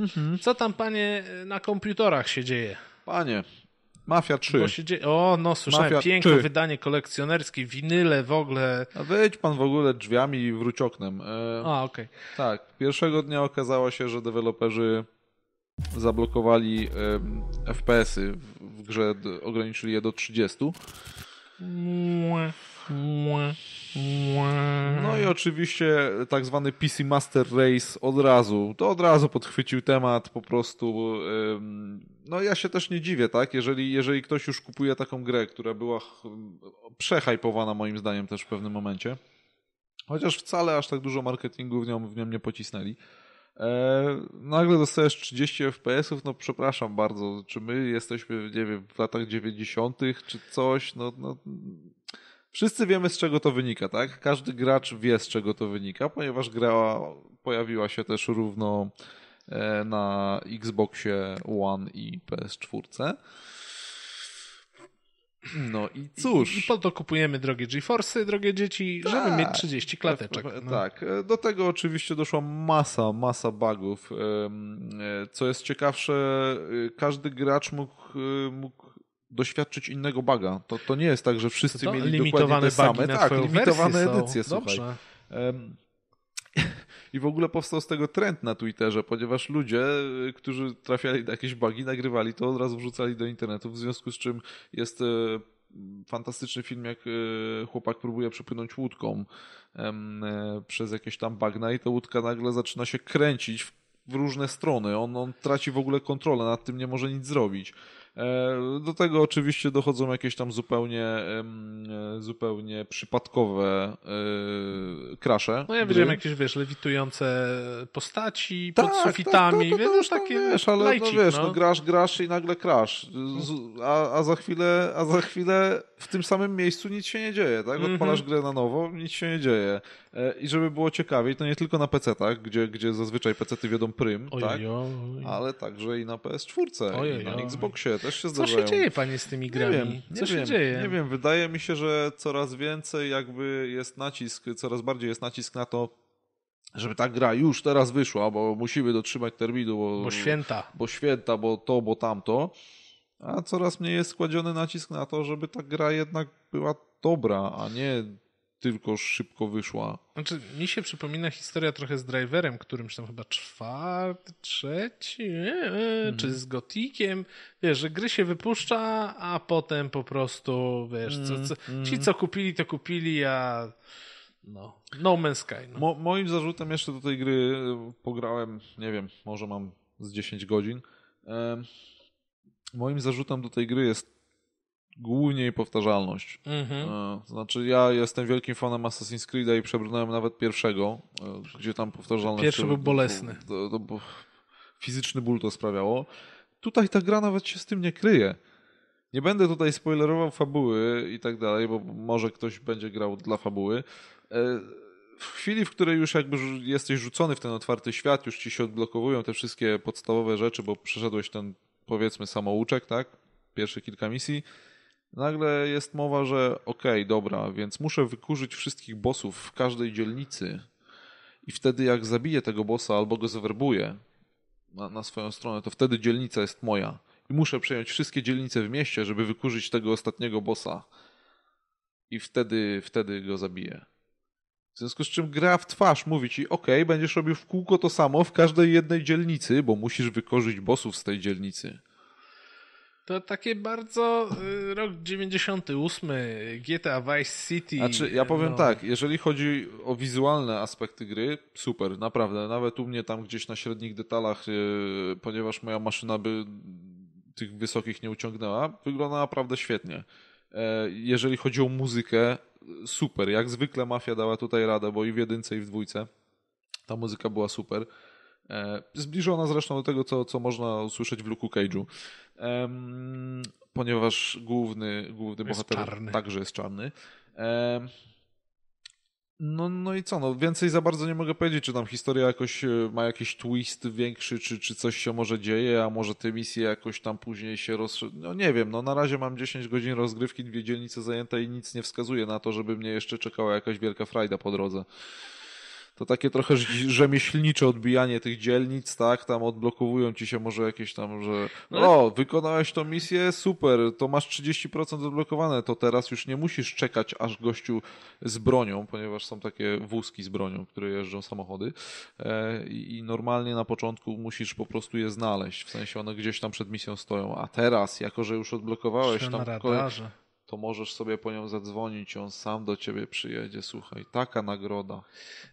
Mhm. Co tam, panie, na komputerach się dzieje? Panie, Mafia 3. Dzieje... O, no słyszałem, Mafia piękne 3. wydanie kolekcjonerskie, winyle w ogóle. A wyjdź pan w ogóle drzwiami i wróć oknem. E... A, okej. Okay. Tak, pierwszego dnia okazało się, że deweloperzy zablokowali e, FPS-y w grze, ograniczyli je do 30. Mua, mua. No i oczywiście tak zwany PC Master Race od razu, to od razu podchwycił temat po prostu. No ja się też nie dziwię, tak? Jeżeli, jeżeli ktoś już kupuje taką grę, która była przehajpowana moim zdaniem też w pewnym momencie, chociaż wcale aż tak dużo marketingu w nią, w nią nie pocisnęli, e, nagle dostajesz 30 FPS-ów, no przepraszam bardzo, czy my jesteśmy, nie wiem, w latach 90., czy coś, no, no Wszyscy wiemy, z czego to wynika, tak? Każdy gracz wie, z czego to wynika, ponieważ gra pojawiła się też równo e, na Xboxie One i PS4. No i cóż. I, i po to kupujemy drogie GeForce, drogie dzieci, tak, żeby mieć 30 klateczek. E, no. Tak. E, do tego oczywiście doszła masa, masa bugów. Co jest ciekawsze, każdy gracz mógł, mógł doświadczyć innego baga. To, to nie jest tak, że wszyscy to mieli limitowane dokładnie te same. Na tak, limitowane są. edycje, Dobrze. słuchaj. Um, i w ogóle powstał z tego trend na Twitterze, ponieważ ludzie, y, którzy trafiali na jakieś bugi, nagrywali to, od razu wrzucali do internetu, w związku z czym jest y, fantastyczny film, jak y, chłopak próbuje przepłynąć łódką e, przez jakieś tam bagna i ta łódka nagle zaczyna się kręcić w różne strony. On, on traci w ogóle kontrolę, nad tym nie może nic zrobić. E, do tego oczywiście dochodzą jakieś tam zupełnie, e, zupełnie przypadkowe e, krasze. No ja widziałem jakieś, wiesz, lewitujące postaci tak, pod tak, sufitami, tak, to, to, to, wiesz, takie wiesz, ale no lajcik, no wiesz, no. no grasz, grasz i nagle krasz, a, a, za chwilę, a za chwilę w tym samym miejscu nic się nie dzieje, tak? Mhm. Odpalasz grę na nowo, nic się nie dzieje. I żeby było ciekawiej, to nie tylko na PC-tach, gdzie, gdzie zazwyczaj PC-ty wiodą prym, tak? ale także i na PS4 i na Xboxie też też się zdarzają. Co się dzieje, panie, z tymi grami? Nie wiem, nie Co się dzieje? Nie wiem, wydaje mi się, że coraz więcej jakby jest nacisk, coraz bardziej jest nacisk na to, żeby ta gra już teraz wyszła, bo musimy dotrzymać terminu. Bo, bo święta. Bo święta, bo to, bo tamto. A coraz mniej jest składziony nacisk na to, żeby ta gra jednak była dobra, a nie tylko szybko wyszła. Znaczy, mi się przypomina historia trochę z Driverem, którymś tam chyba czwarty, trzeci, e, mhm. czy z Gotikiem. Wiesz, że gry się wypuszcza, a potem po prostu, wiesz, co, co, mhm. ci co kupili, to kupili, a no, No Man's Sky. No. Mo moim zarzutem jeszcze do tej gry e, pograłem, nie wiem, może mam z 10 godzin. moim zarzutem do tej gry jest głównie jej powtarzalność. Mhm. E, znaczy, ja jestem wielkim fanem Assassin's Creed'a i przebrnąłem nawet pierwszego, e, gdzie tam powtarzalność. Pierwszy był bolesny. To, to, to, fizyczny ból to sprawiało. Tutaj ta gra nawet się z tym nie kryje. Nie będę tutaj spoilerował fabuły i tak dalej, bo może ktoś będzie grał dla fabuły. E, w chwili, w której już jakby jesteś rzucony w ten otwarty świat, już ci się odblokowują te wszystkie podstawowe rzeczy, bo przeszedłeś ten powiedzmy samouczek, tak? Pierwsze kilka misji Nagle jest mowa, że okej, okay, dobra, więc muszę wykurzyć wszystkich bossów w każdej dzielnicy i wtedy jak zabiję tego bossa albo go zawerbuję na, na swoją stronę, to wtedy dzielnica jest moja i muszę przejąć wszystkie dzielnice w mieście, żeby wykurzyć tego ostatniego bossa i wtedy, wtedy go zabiję. W związku z czym gra w twarz mówi ci, ok, będziesz robił w kółko to samo w każdej jednej dzielnicy, bo musisz wykorzyć bossów z tej dzielnicy to takie bardzo y, rok 98, GTA Vice City. Znaczy, ja powiem no. tak, jeżeli chodzi o wizualne aspekty gry, super, naprawdę. Nawet u mnie tam gdzieś na średnich detalach, y, ponieważ moja maszyna by tych wysokich nie uciągnęła, wygląda naprawdę świetnie. E, jeżeli chodzi o muzykę, super. Jak zwykle Mafia dała tutaj radę, bo i w jedynce, i w dwójce ta muzyka była super. E, zbliżona zresztą do tego, co, co można usłyszeć w Luku Cage'u. Um, ponieważ główny, główny jest bohater czarny. także jest czarny. Um, no, no i co, no więcej za bardzo nie mogę powiedzieć, czy tam historia jakoś e, ma jakiś twist większy, czy, czy coś się może dzieje, a może te misje jakoś tam później się roz... No nie wiem, no na razie mam 10 godzin rozgrywki, dwie dzielnice zajęte i nic nie wskazuje na to, żeby mnie jeszcze czekała jakaś wielka frajda po drodze to takie trochę rzemieślnicze odbijanie tych dzielnic, tak, tam odblokowują ci się może jakieś tam, że no o, wykonałeś tą misję, super, to masz 30% odblokowane, to teraz już nie musisz czekać, aż gościu z bronią, ponieważ są takie wózki z bronią, które jeżdżą samochody e, i normalnie na początku musisz po prostu je znaleźć, w sensie one gdzieś tam przed misją stoją, a teraz, jako że już odblokowałeś tam... Radarze to możesz sobie po nią zadzwonić, on sam do ciebie przyjedzie, słuchaj, taka nagroda.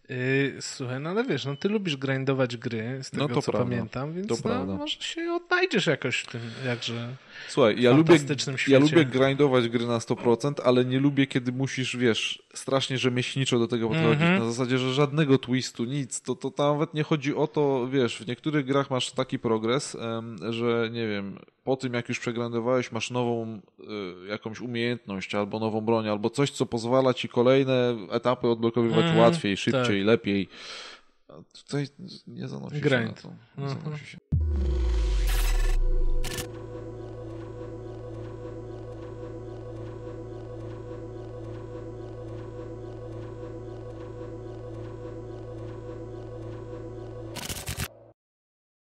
Yy, słuchaj, no ale wiesz, no ty lubisz grindować gry, z tego no to co prawda. pamiętam, więc to no, prawda. może się odnajdziesz jakoś w tym jakże Słuchaj, ja lubię, ja lubię grindować gry na 100%, ale nie lubię, kiedy musisz, wiesz, strasznie rzemieślniczo do tego podchodzić, mm -hmm. na zasadzie, że żadnego twistu, nic, to, to tam nawet nie chodzi o to, wiesz, w niektórych grach masz taki progres, że nie wiem, po tym jak już przegrandowałeś, masz nową y, jakąś umiejętność, albo nową broń, albo coś, co pozwala ci kolejne etapy odblokowywać mm -hmm. łatwiej, szybciej, tak. lepiej. A tutaj nie zanosi Grind. się na to. Nie mm -hmm. zanosi mhm. się.